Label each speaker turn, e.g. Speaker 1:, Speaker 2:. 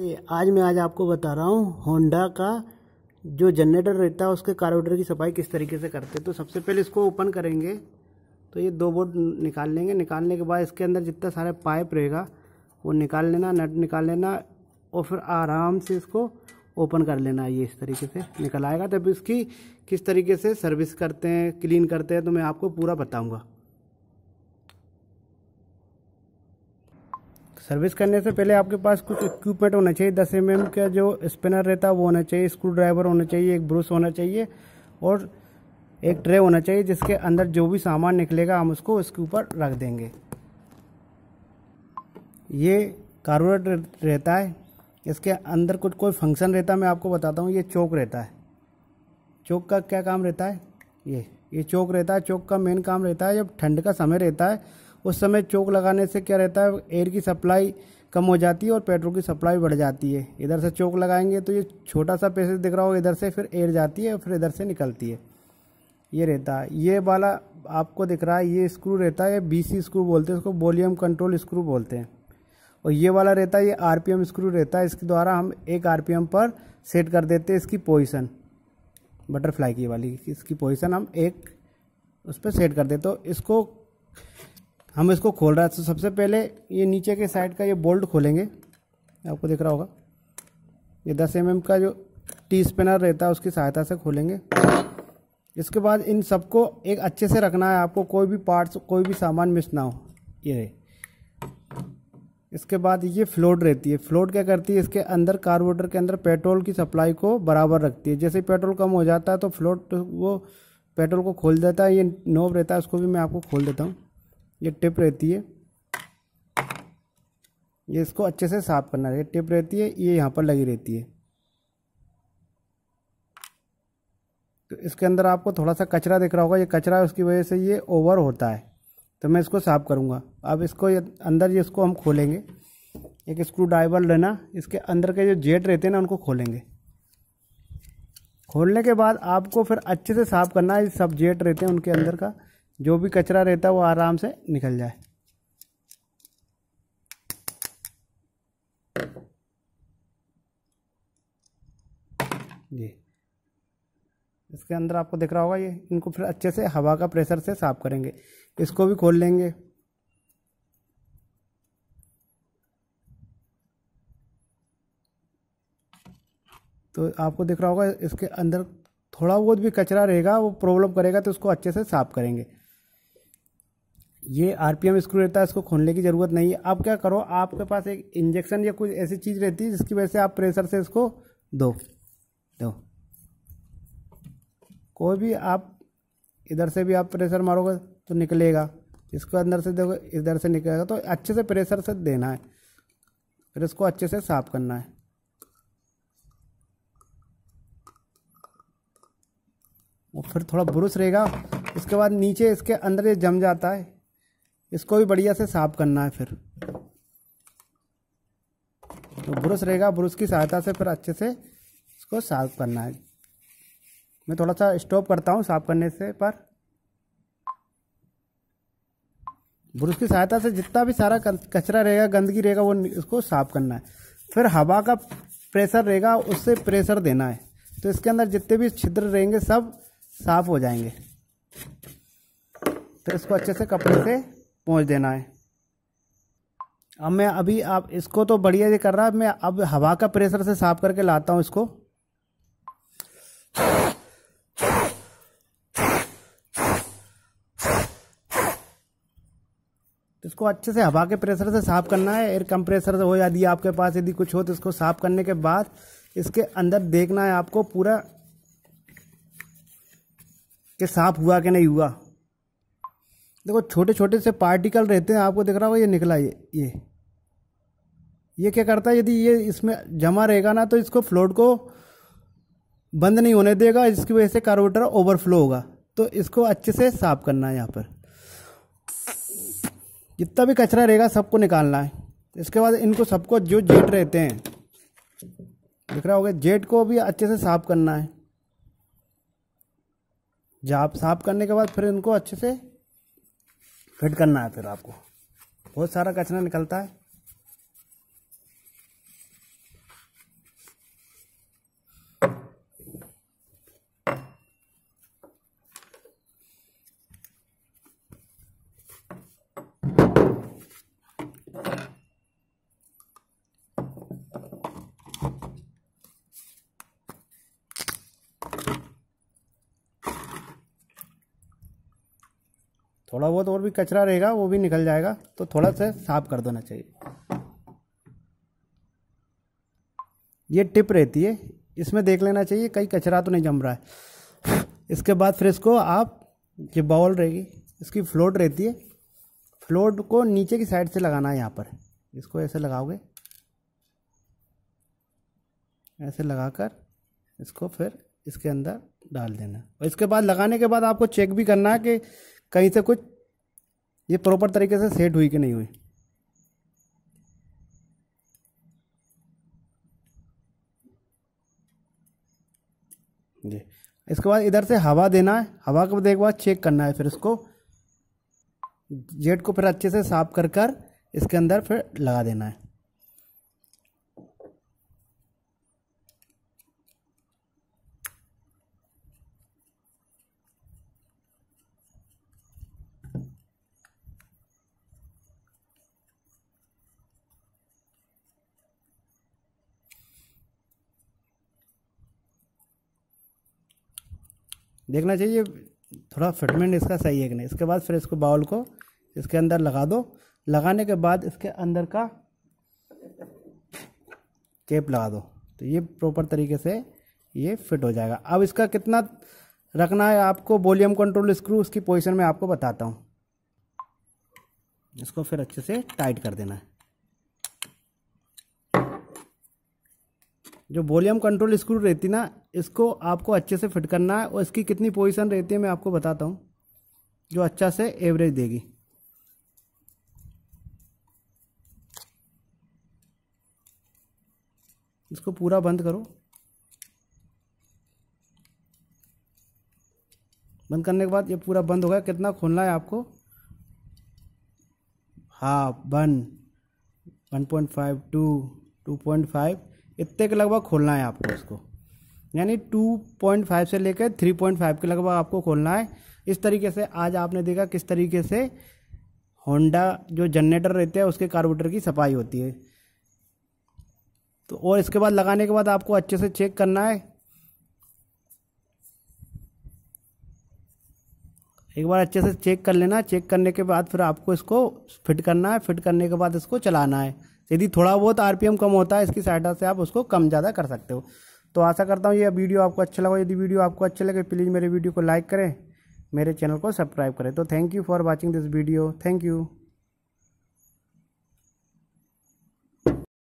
Speaker 1: तो आज मैं आज आपको बता रहा हूँ होंडा का जो जनरेटर रहता है उसके कार्बोरेटर की सफाई किस तरीके से करते हैं तो सबसे पहले इसको ओपन करेंगे तो ये दो बोर्ड निकाल लेंगे निकालने के बाद इसके अंदर जितना सारा पाइप रहेगा वो निकाल लेना नट निकाल लेना और फिर आराम से इसको ओपन कर लेना ये इस तरीके से निकल आएगा तब इसकी किस तरीके से सर्विस करते हैं क्लीन करते हैं तो मैं आपको पूरा बताऊँगा सर्विस करने से पहले आपके पास कुछ इक्विपमेंट होना चाहिए दस एम mm का जो स्पिनर रहता है वो होना चाहिए स्क्रू ड्राइवर होना चाहिए एक ब्रूस होना चाहिए और एक ट्रे होना चाहिए जिसके अंदर जो भी सामान निकलेगा हम उसको उसके ऊपर रख देंगे ये कार्बोरेट रहता है इसके अंदर कुछ कोई फंक्शन रहता है मैं आपको बताता हूँ ये चौक रहता है चौक का क्या काम रहता है ये ये चौक रहता है चौक का मेन काम रहता है जब ठंड का समय रहता है उस समय चौक लगाने से क्या रहता है एयर की सप्लाई कम हो जाती है और पेट्रोल की सप्लाई बढ़ जाती है इधर से चौक लगाएंगे तो ये छोटा सा पैसे दिख रहा होगा इधर से फिर एयर जाती है फिर इधर से निकलती है ये रहता है ये वाला आपको दिख रहा है ये स्क्रू रहता है बी सी स्क्रू बोलते हैं उसको वॉल्यूम कंट्रोल स्क्रू बोलते हैं और ये वाला रहता है ये एम स्क्रू रहता है इसके द्वारा हम एक एम पर सेट कर देते हैं इसकी पोजिशन बटरफ्लाई की वाली इसकी पोजिशन हम एक उस पर सेट कर देते हो तो इसको हम इसको खोल रहा है तो सबसे पहले ये नीचे के साइड का ये बोल्ट खोलेंगे आपको दिख रहा होगा ये 10 एम का जो टी स्पिनर रहता है उसकी सहायता से खोलेंगे इसके बाद इन सबको एक अच्छे से रखना है आपको कोई भी पार्ट्स कोई भी सामान मिस ना हो ये इसके बाद ये फ्लोट रहती है फ्लोट क्या करती है इसके अंदर कार्बोरेटर के अंदर पेट्रोल की सप्लाई को बराबर रखती है जैसे पेट्रोल कम हो जाता है तो फ्लोट वो पेट्रोल को खोल देता है ये नोब रहता है उसको भी मैं आपको खोल देता हूँ ये टिप रहती है ये इसको अच्छे से साफ करना है टिप रहती है ये यहाँ पर लगी रहती है तो इसके अंदर आपको थोड़ा सा कचरा दिख रहा होगा ये कचरा उसकी वजह से ये ओवर होता है तो मैं इसको साफ़ करूँगा अब इसको अंदर ये इसको हम खोलेंगे एक स्क्रू ड्राइवर लेना इसके अंदर के जो जेट रहते हैं ना उनको खोलेंगे खोलने के बाद आपको फिर अच्छे से साफ़ करना है सब जेट रहते हैं उनके अंदर का जो भी कचरा रहता है वो आराम से निकल जाए जी इसके अंदर आपको दिख रहा होगा ये इनको फिर अच्छे से हवा का प्रेशर से साफ करेंगे इसको भी खोल लेंगे तो आपको दिख रहा होगा इसके अंदर थोड़ा बहुत भी कचरा रहेगा वो प्रॉब्लम करेगा तो उसको अच्छे से साफ करेंगे ये आरपीएम स्क्रू रहता है इसको खोलने की ज़रूरत नहीं है आप क्या करो आपके पास एक इंजेक्शन या कुछ ऐसी चीज़ रहती है जिसकी वजह से आप प्रेशर से इसको दो दो कोई भी आप इधर से भी आप प्रेशर मारोगे तो निकलेगा इसको अंदर से देखो इधर से निकलेगा तो अच्छे से प्रेशर से देना है फिर इसको अच्छे से साफ करना है और फिर थोड़ा ब्रुश रहेगा उसके बाद नीचे इसके अंदर ये जम जाता है इसको भी बढ़िया से साफ करना है फिर तो ब्रश रहेगा ब्रश की सहायता से फिर अच्छे से इसको साफ करना है मैं थोड़ा सा स्टॉप करता हूँ साफ करने से पर ब्रश की सहायता से जितना भी सारा कचरा रहेगा गंदगी रहेगा वो इसको साफ करना है फिर हवा का प्रेशर रहेगा उससे प्रेशर देना है तो इसके अंदर जितने भी छिद्र रहेंगे सब साफ हो जाएंगे तो इसको अच्छे से कपड़े से पहुंच देना है अब मैं अभी आप इसको तो बढ़िया ये कर रहा है मैं अब हवा का प्रेशर से साफ करके लाता हूं इसको तो इसको अच्छे से हवा के प्रेशर से साफ करना है एयर कंप्रेसर से हो यदि आपके पास यदि कुछ हो तो इसको साफ करने के बाद इसके अंदर देखना है आपको पूरा कि साफ हुआ कि नहीं हुआ देखो छोटे छोटे से पार्टिकल रहते हैं आपको दिख रहा होगा ये निकला ये ये ये क्या करता है यदि ये इसमें जमा रहेगा ना तो इसको फ्लोट को बंद नहीं होने देगा इसकी वजह से कार्बोरेटर ओवरफ्लो होगा तो इसको अच्छे से साफ करना है यहाँ पर जितना भी कचरा रहेगा सबको निकालना है इसके बाद इनको सबको जो जेट रहते हैं दिख रहा होगा जेट को भी अच्छे से साफ करना है जाप साफ करने के बाद फिर इनको अच्छे से फिट करना है फिर आपको बहुत सारा कचरा निकलता है थोड़ा बहुत और भी कचरा रहेगा वो भी निकल जाएगा तो थोड़ा सा साफ कर देना चाहिए ये टिप रहती है इसमें देख लेना चाहिए कहीं कचरा तो नहीं जम रहा है इसके बाद फिर इसको आप ये बाउल रहेगी इसकी फ्लोट रहती है फ्लोट को नीचे की साइड से लगाना है यहाँ पर इसको ऐसे लगाओगे ऐसे लगाकर इसको फिर इसके अंदर डाल देना और इसके बाद लगाने के बाद आपको चेक भी करना है कि कहीं से कुछ ये प्रॉपर तरीके से सेट हुई कि नहीं हुई जी इसके बाद इधर से हवा देना है हवा को देख बाद चेक करना है फिर इसको जेट को फिर अच्छे से साफ कर कर इसके अंदर फिर लगा देना है देखना चाहिए थोड़ा फिटमेंट इसका सही है कि नहीं इसके बाद फिर इसको बाउल को इसके अंदर लगा दो लगाने के बाद इसके अंदर का केप लगा दो तो ये प्रॉपर तरीके से ये फिट हो जाएगा अब इसका कितना रखना है आपको वॉल्यूम कंट्रोल स्क्रू उसकी पोजीशन में आपको बताता हूँ इसको फिर अच्छे से टाइट कर देना है जो वॉल्यूम कंट्रोल स्क्रू रहती ना इसको आपको अच्छे से फिट करना है और इसकी कितनी पोजीशन रहती है मैं आपको बताता हूँ जो अच्छा से एवरेज देगी इसको पूरा बंद करो बंद करने के बाद ये पूरा बंद हो गया कितना खोलना है आपको हाँ one one point five two two point five इतने के लगभग खोलना है आपको इसको यानी 2.5 से लेकर 3.5 के लगभग आपको खोलना है इस तरीके से आज आपने देखा किस तरीके से होंडा जो जनरेटर रहते हैं उसके कार्बोरेटर की सफाई होती है तो और इसके बाद लगाने के बाद आपको अच्छे से चेक करना है एक बार अच्छे से चेक कर लेना चेक करने के बाद फिर आपको इसको फिट करना है फिट करने के बाद इसको चलाना है यदि थोड़ा बहुत आरपीएम कम होता है इसकी सहायता से आप उसको कम ज़्यादा कर सकते हो तो आशा करता हूँ ये वीडियो आपको अच्छा लगा यदि वीडियो आपको अच्छे लगे प्लीज़ मेरे वीडियो को लाइक करें मेरे चैनल को सब्सक्राइब करें तो thank you for watching this video thank you